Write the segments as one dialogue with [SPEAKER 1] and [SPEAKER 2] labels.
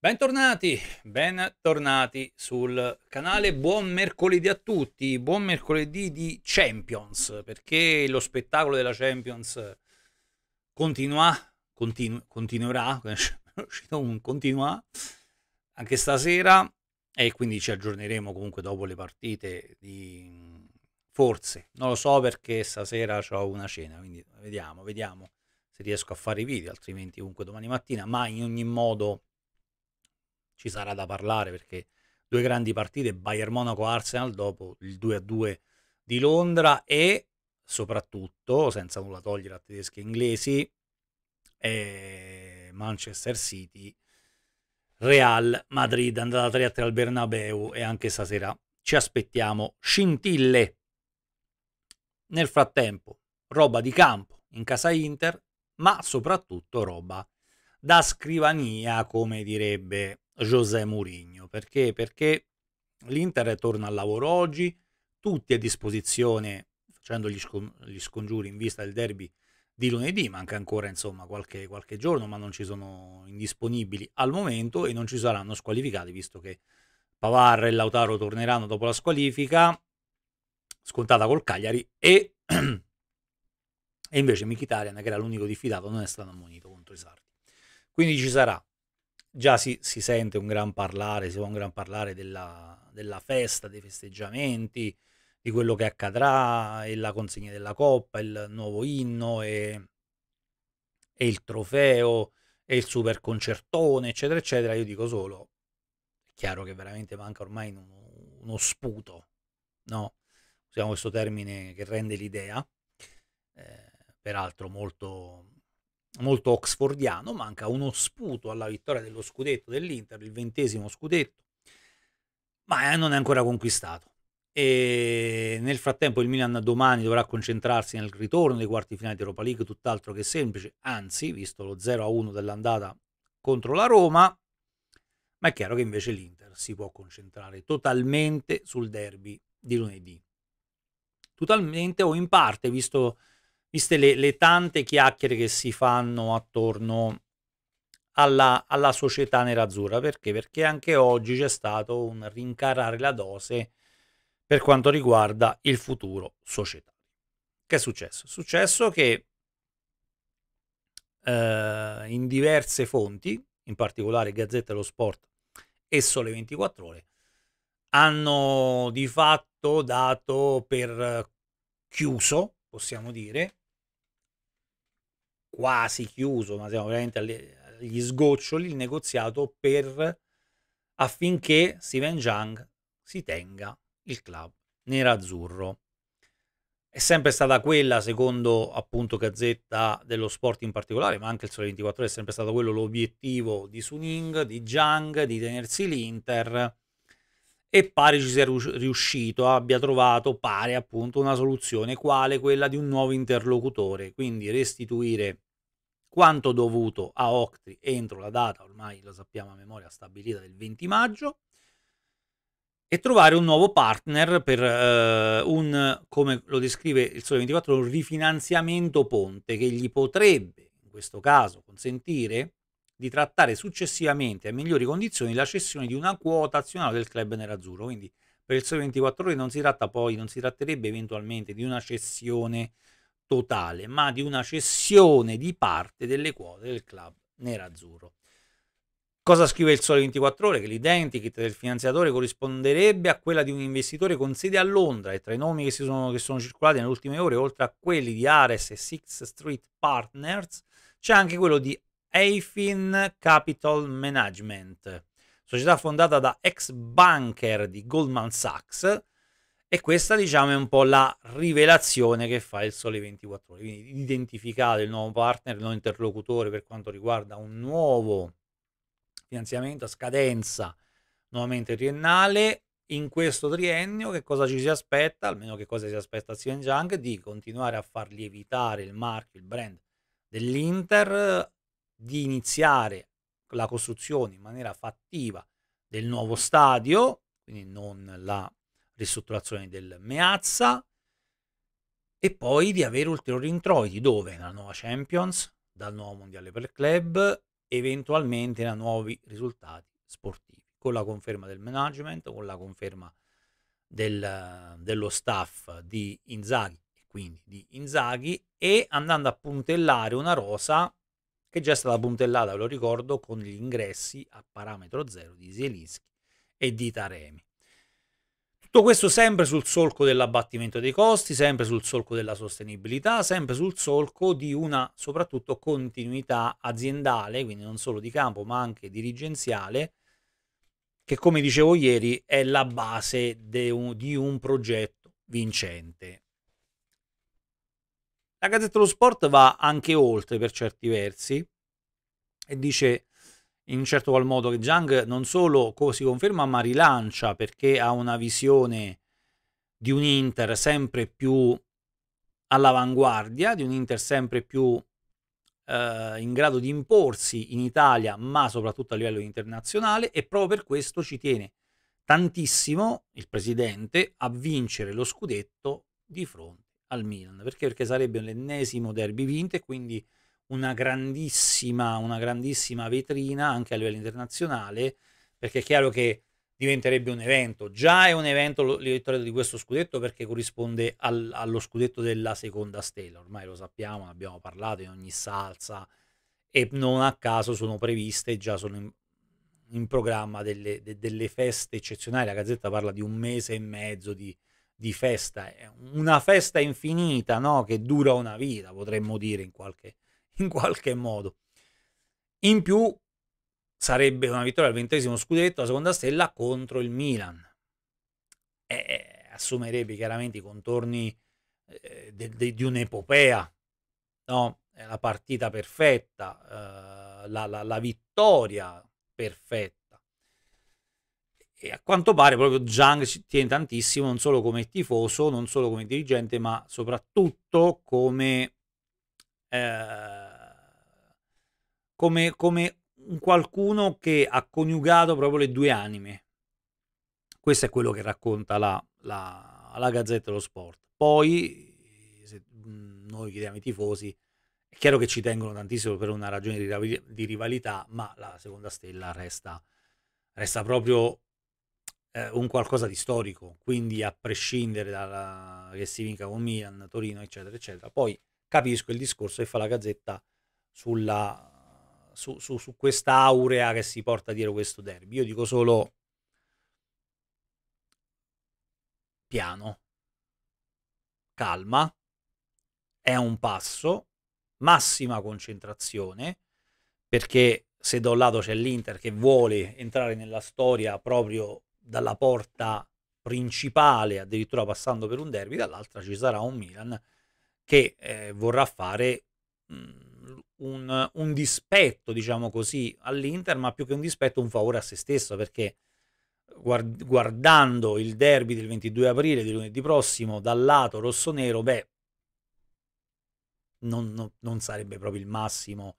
[SPEAKER 1] Bentornati, bentornati sul canale, buon mercoledì a tutti, buon mercoledì di Champions, perché lo spettacolo della Champions continua, continu- continuerà, un continua anche stasera e quindi ci aggiorneremo comunque dopo le partite di forse, non lo so perché stasera ho una cena, quindi vediamo, vediamo se riesco a fare i video, altrimenti comunque domani mattina, ma in ogni modo ci sarà da parlare perché due grandi partite, Bayern Monaco-Arsenal dopo il 2-2 di Londra e soprattutto, senza nulla togliere a tedeschi e inglesi, eh, Manchester City, Real Madrid, andata 3 a 3 al Bernabeu e anche stasera ci aspettiamo scintille. Nel frattempo, roba di campo in casa Inter, ma soprattutto roba da scrivania, come direbbe José Mourinho. Perché? Perché l'Inter torna al lavoro oggi, tutti a disposizione, facendo gli, scon- gli scongiuri in vista del derby di lunedì, manca ancora insomma qualche, qualche, giorno, ma non ci sono indisponibili al momento e non ci saranno squalificati, visto che Pavar e Lautaro torneranno dopo la squalifica, scontata col Cagliari, e, e invece Mkhitaryan, che era l'unico diffidato, non è stato ammonito contro i Sardi. Quindi ci sarà già si, si, sente un gran parlare, si può un gran parlare della, della, festa, dei festeggiamenti, di quello che accadrà, e la consegna della coppa, il nuovo inno e, e il trofeo e il super concertone, eccetera, eccetera. Io dico solo, è chiaro che veramente manca ormai uno, uno sputo, no? Usiamo questo termine che rende l'idea, eh, peraltro molto molto oxfordiano, manca uno sputo alla vittoria dello scudetto dell'Inter, il ventesimo scudetto, ma eh, non è ancora conquistato. E nel frattempo il Milan domani dovrà concentrarsi nel ritorno dei quarti finali di Europa League, tutt'altro che semplice, anzi, visto lo 0-1 dell'andata contro la Roma, ma è chiaro che invece l'Inter si può concentrare totalmente sul derby di lunedì. Totalmente o in parte, visto viste le, le tante chiacchiere che si fanno attorno alla, alla società nerazzurra. Perché? Perché anche oggi c'è stato un rincarare la dose per quanto riguarda il futuro societario. Che è successo? È successo che eh, in diverse fonti, in particolare Gazzetta dello Sport e Sole 24 Ore, hanno di fatto dato per chiuso possiamo dire, quasi chiuso, ma siamo veramente agli sgoccioli, il negoziato per affinché Steven Jung si tenga il club nerazzurro. È sempre stata quella, secondo appunto Gazzetta dello Sport in particolare, ma anche il Sole 24 è sempre stato quello l'obiettivo di Suning, di Jung, di tenersi l'Inter e pare ci sia riuscito, abbia trovato pare appunto una soluzione quale quella di un nuovo interlocutore, quindi restituire quanto dovuto a Octri entro la data, ormai lo sappiamo a memoria, stabilita del 20 maggio, e trovare un nuovo partner per eh, un, come lo descrive il Sole 24, un rifinanziamento ponte che gli potrebbe, in questo caso, consentire di trattare successivamente a migliori condizioni la cessione di una quota azionale del club nerazzurro. Quindi per il sole 24 ore non si tratta poi, non si tratterebbe eventualmente di una cessione totale, ma di una cessione di parte delle quote del club nerazzurro. Cosa scrive il Sole 24 Ore? Che l'identikit del finanziatore corrisponderebbe a quella di un investitore con sede a Londra e tra i nomi che, sono, che sono, circolati nelle ultime ore, oltre a quelli di Ares e Sixth Street Partners, c'è anche quello di Eifin Capital Management, società fondata da ex banker di Goldman Sachs e questa diciamo è un po' la rivelazione che fa il Sole 24 ore, quindi identificate il nuovo partner, il nuovo interlocutore per quanto riguarda un nuovo finanziamento a scadenza nuovamente triennale, in questo triennio che cosa ci si aspetta, almeno che cosa si aspetta a Steven Jung, di continuare a far lievitare il marchio, il brand dell'Inter di iniziare la costruzione in maniera fattiva del nuovo stadio, quindi non la ristrutturazione del Meazza, e poi di avere ulteriori introiti dove? Nella nuova Champions, dal nuovo Mondiale per Club, eventualmente da nuovi risultati sportivi, con la conferma del management, con la conferma del, dello staff di Inzaghi, quindi di Inzaghi, e andando a puntellare una rosa che già è stata puntellata, ve lo ricordo, con gli ingressi a parametro zero di Zielinski e di Taremi. Tutto questo sempre sul solco dell'abbattimento dei costi, sempre sul solco della sostenibilità, sempre sul solco di una soprattutto continuità aziendale, quindi non solo di campo ma anche dirigenziale, che come dicevo ieri è la base un, di un progetto vincente. La Gazzetta dello Sport va anche oltre per certi versi e dice in certo qual modo che Zhang non solo si conferma ma rilancia perché ha una visione di un Inter sempre più all'avanguardia, di un Inter sempre più eh, in grado di imporsi in Italia ma soprattutto a livello internazionale e proprio per questo ci tiene tantissimo il presidente a vincere lo scudetto di fronte al Milan. Perché? Perché sarebbe l'ennesimo derby vinto e quindi una grandissima, una grandissima vetrina anche a livello internazionale, perché è chiaro che diventerebbe un evento. Già è un evento la vittoria di questo scudetto perché corrisponde al, allo scudetto della seconda stella, ormai lo sappiamo, ne abbiamo parlato in ogni salsa e non a caso sono previste, già sono in, in programma delle, de, delle, feste eccezionali, la Gazzetta parla di un mese e mezzo di, di festa, una festa infinita no? che dura una vita, potremmo dire in qualche, in qualche modo. In più sarebbe una vittoria al ventesimo scudetto, la seconda stella, contro il Milan. E assumerebbe chiaramente i contorni eh, de, de, di un'epopea, no? la partita perfetta, eh, la, la, la vittoria perfetta e a quanto pare proprio Zhang ci tiene tantissimo, non solo come tifoso, non solo come dirigente, ma soprattutto come, eh, come, come qualcuno che ha coniugato proprio le due anime. Questo è quello che racconta la, la, la Gazzetta dello Sport. Poi, se noi chiediamo i tifosi, è chiaro che ci tengono tantissimo per una ragione di, di rivalità, ma la seconda stella resta, resta proprio eh, un qualcosa di storico, quindi a prescindere dalla, che si vinca con Milan, Torino, eccetera, eccetera. Poi capisco il discorso che fa la Gazzetta sulla, su, su, su questa aurea che si porta dietro questo derby. Io dico solo piano, calma, è un passo, massima concentrazione, perché se da un lato c'è l'Inter che vuole entrare nella storia proprio dalla porta principale, addirittura passando per un derby, dall'altra ci sarà un Milan che eh, vorrà fare mh, mm, un, un, dispetto, diciamo così, all'Inter, ma più che un dispetto un favore a se stesso, perché guard- guardando il derby del 22 aprile di lunedì prossimo dal lato rosso-nero, beh, non, non, non sarebbe proprio il massimo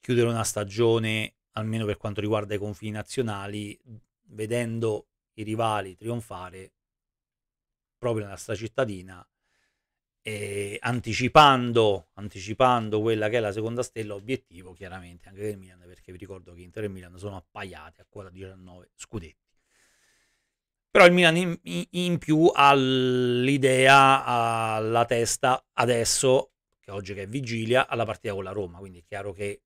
[SPEAKER 1] chiudere una stagione, almeno per quanto riguarda i confini nazionali, vedendo i rivali trionfare proprio nella nostra cittadina e anticipando, anticipando quella che è la seconda stella obiettivo chiaramente anche del Milan perché vi ricordo che Inter e Milan sono appaiati a quota 19 scudetti però il Milan in, in più ha l'idea alla testa adesso che oggi che è vigilia alla partita con la Roma quindi è chiaro che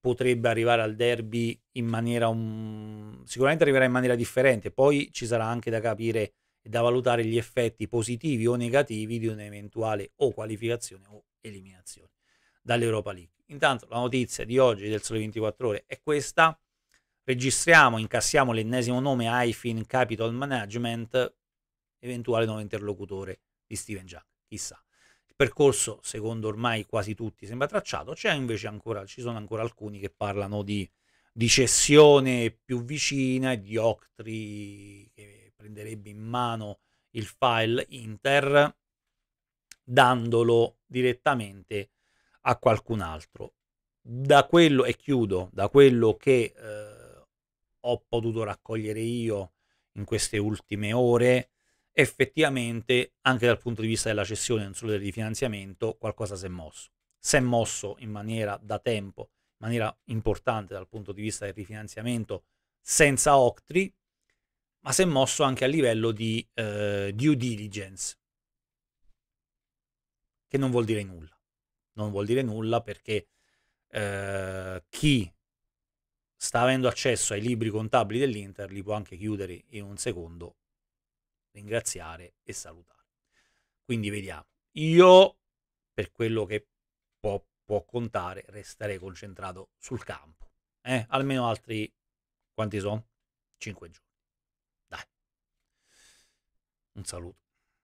[SPEAKER 1] potrebbe arrivare al derby in maniera un... sicuramente arriverà in maniera differente, poi ci sarà anche da capire e da valutare gli effetti positivi o negativi di un'eventuale o qualificazione o eliminazione dall'Europa League. Intanto la notizia di oggi del Sole 24 ore è questa. Registriamo, incassiamo l'ennesimo nome AIFIN Capital Management, eventuale nuovo interlocutore di Steven Jack. Chissà percorso, secondo ormai quasi tutti, sembra tracciato, c'è invece ancora, ci sono ancora alcuni che parlano di, di cessione più vicina e di Octri che prenderebbe in mano il file Inter dandolo direttamente a qualcun altro. Da quello, e chiudo, da quello che eh, ho potuto raccogliere io in queste ultime ore, effettivamente anche dal punto di vista della cessione, non solo del rifinanziamento, qualcosa si è mosso. Si è mosso in maniera da tempo, in maniera importante dal punto di vista del rifinanziamento senza Octri, ma si è mosso anche a livello di eh, due diligence, che non vuol dire nulla. Non vuol dire nulla perché eh, chi sta avendo accesso ai libri contabili dell'Inter li può anche chiudere in un secondo ringraziare e salutare. Quindi vediamo. Io, per quello che può, può contare, resterei concentrato sul campo. Eh? Almeno altri, quanti sono? 5 giorni. Dai. Un saluto.